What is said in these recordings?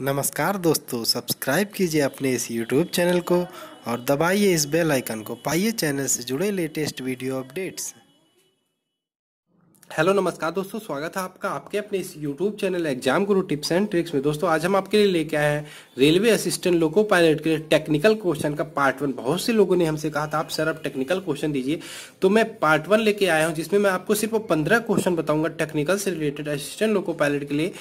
नमस्कार दोस्तों सब्सक्राइब कीजिए अपने इस यूट्यूब चैनल को और दबाइए इस बेल आइकन को पाइए चैनल से जुड़े लेटेस्ट वीडियो अपडेट्स हेलो नमस्कार दोस्तों स्वागत है आपका आपके अपने इस YouTube channel exam Guru tips and tricks में दोस्तों आज हम आपके लिए लेके आए हैं रेलवे असिस्टेंट लोको पायलट के लिए टेक्निकल क्वेश्चन का पार्ट वन बहुत से लोगों ने हमसे कहा था आप सर आप टेक्निकल क्वेश्चन दीजिए तो मैं पार्ट वन लेके आया हूँ जिसमें मैं आपको सिर्फ पंद्रह क्वेश्चन बताऊंगा टेक्निकल से रिलेटेड असिस्टेंट लोको पायलट के लिए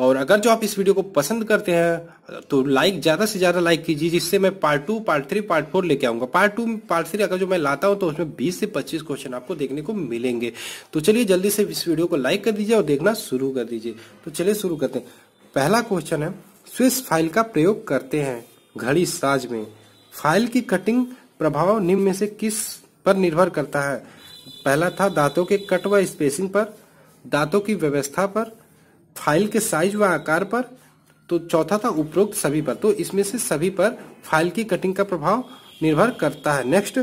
और अगर जो आप इस वीडियो को पसंद करते हैं तो लाइक ज़्यादा से ज़्यादा लाइक कीजिए जिससे मैं part two part three part four लेके आऊंगा पार्ट टू पार्ट थ्री अगर जो मैं लाता हूँ तो उसमें बीस से पच्चीस क्वेश्चन आपको देखने को मिलेंगे तो चलिए जल्दी से से इस वीडियो को लाइक कर दीजिए और देखना शुरू कर दीजिए तो चलिए शुरू करते हैं पहला क्वेश्चन है स्विस फाइल का प्रयोग करते हैं घड़ी साज में फाइल की कटिंग प्रभाव निम्न में से किस पर निर्भर करता है पहला था दांतों के कट व स्पेसिंग पर दांतों की व्यवस्था पर फाइल के साइज व आकार पर तो चौथा था उपरोक्त सभी पर तो इसमें से सभी पर फाइल की कटिंग का प्रभाव निर्भर करता है नेक्स्ट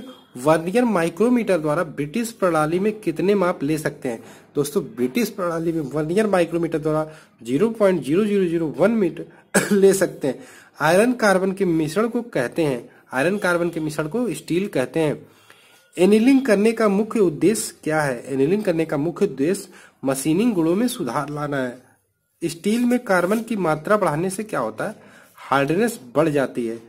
वर्नियर माइक्रोमीटर द्वारा ब्रिटिश प्रणाली में कितने माप ले सकते हैं दोस्तों ब्रिटिश प्रणाली में वर्नियर माइक्रोमीटर द्वारा 0.0001 मीटर ले सकते हैं आयरन कार्बन के मिश्रण को कहते हैं आयरन कार्बन के मिश्रण को स्टील कहते हैं एनिलिंग करने का मुख्य उद्देश्य क्या है एनिलिंग करने का मुख्य उद्देश्य मशीनिंग गुणों में सुधार लाना है स्टील में कार्बन की मात्रा बढ़ाने से क्या होता है हार्डनेस बढ़ जाती है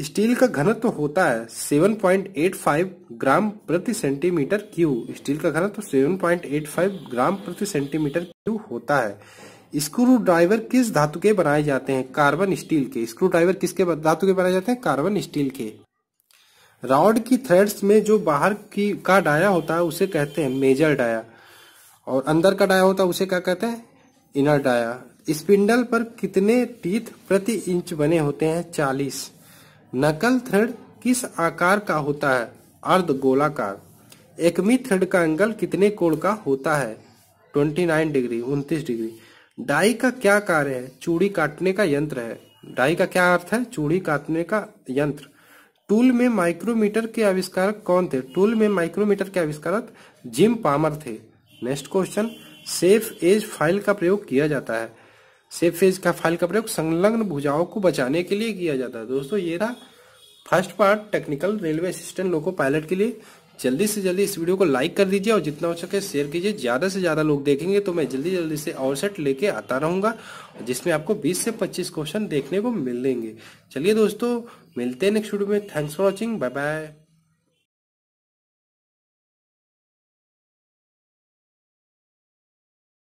स्टील का घनत्व होता है 7.85 ग्राम प्रति सेंटीमीटर क्यू स्टील का घनत्व 7.85 ग्राम प्रति सेंटीमीटर क्यू होता है स्क्रू ड्राइवर किस धातु के बनाए जाते हैं कार्बन स्टील के स्क्रू ड्राइवर किसके धातु के बनाए जाते हैं कार्बन स्टील के राउड की थ्रेड्स में जो बाहर की का डाया होता है उसे कहते हैं मेजर डाया और अंदर का डाया होता है उसे क्या कहते हैं इनर डाया स्पिंडल पर कितने टीथ प्रति इंच बने होते हैं चालीस नकल थ्रेड किस आकार का होता है अर्ध गोलाकार एकमी थ्रेड का एंगल कितने कोण का होता है 29 डिग्री 29 डिग्री डाई का क्या कार्य है चूड़ी काटने का यंत्र है डाई का क्या अर्थ है चूड़ी काटने का यंत्र टूल में माइक्रोमीटर के आविष्कारक कौन थे टूल में माइक्रोमीटर के आविष्कारक जिम पामर थे next question safe edge file का प्रयोग किया जाता है सेफ फेज का फाइल का प्रयोग संलग्न भुजाओं को बचाने के लिए किया जाता है दोस्तों ये रहा first part technical railway assistant loco pilot के लिए जल्दी से जल्दी इस वीडियो को लाइक कर दीजिए और जितना हो सके शेयर कीजिए ज़्यादा से ज़्यादा लोग देखेंगे तो मैं जल्दी जल्दी से और सेट लेके आता रहूँगा जिसमें आपको 20 से 25 क्वेश्चन देखने को मिलेंगे चलिए दोस्तों मिलते हैं नेक्स्ट वीडियो में thanks for watching bye bye